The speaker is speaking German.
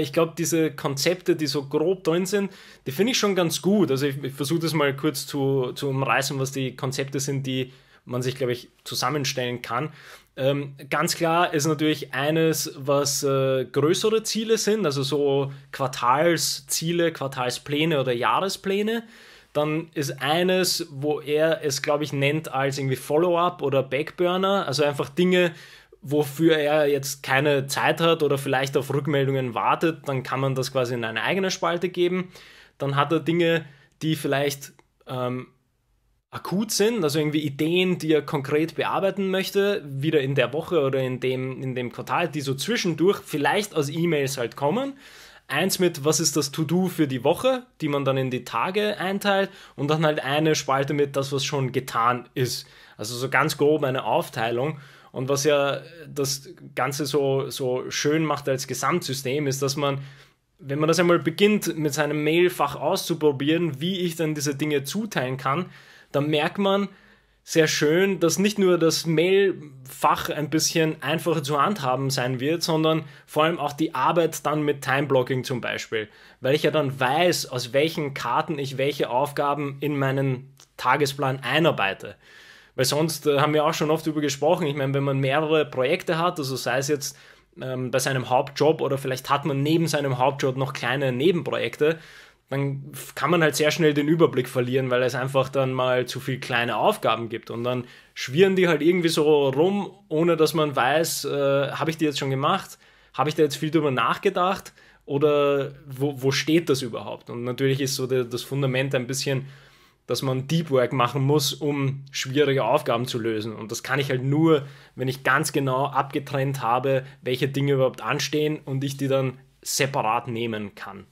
Ich glaube, diese Konzepte, die so grob drin sind, die finde ich schon ganz gut. Also ich, ich versuche das mal kurz zu, zu umreißen, was die Konzepte sind, die man sich, glaube ich, zusammenstellen kann. Ähm, ganz klar ist natürlich eines, was äh, größere Ziele sind, also so Quartalsziele, Quartalspläne oder Jahrespläne. Dann ist eines, wo er es, glaube ich, nennt als irgendwie Follow-up oder Backburner, also einfach Dinge, wofür er jetzt keine Zeit hat oder vielleicht auf Rückmeldungen wartet, dann kann man das quasi in eine eigene Spalte geben. Dann hat er Dinge, die vielleicht ähm, akut sind, also irgendwie Ideen, die er konkret bearbeiten möchte, wieder in der Woche oder in dem, in dem Quartal, die so zwischendurch vielleicht aus E-Mails halt kommen. Eins mit, was ist das To-Do für die Woche, die man dann in die Tage einteilt und dann halt eine Spalte mit das, was schon getan ist. Also so ganz grob eine Aufteilung. Und was ja das Ganze so, so schön macht als Gesamtsystem, ist, dass man, wenn man das einmal beginnt, mit seinem Mailfach auszuprobieren, wie ich dann diese Dinge zuteilen kann, dann merkt man, sehr schön, dass nicht nur das Mailfach ein bisschen einfacher zu handhaben sein wird, sondern vor allem auch die Arbeit dann mit Timeblocking zum Beispiel, weil ich ja dann weiß, aus welchen Karten ich welche Aufgaben in meinen Tagesplan einarbeite. Weil sonst äh, haben wir auch schon oft darüber gesprochen. Ich meine, wenn man mehrere Projekte hat, also sei es jetzt ähm, bei seinem Hauptjob oder vielleicht hat man neben seinem Hauptjob noch kleine Nebenprojekte, dann kann man halt sehr schnell den Überblick verlieren, weil es einfach dann mal zu viele kleine Aufgaben gibt und dann schwirren die halt irgendwie so rum, ohne dass man weiß, äh, habe ich die jetzt schon gemacht, habe ich da jetzt viel drüber nachgedacht oder wo, wo steht das überhaupt? Und natürlich ist so der, das Fundament ein bisschen dass man Deep Work machen muss, um schwierige Aufgaben zu lösen. Und das kann ich halt nur, wenn ich ganz genau abgetrennt habe, welche Dinge überhaupt anstehen und ich die dann separat nehmen kann.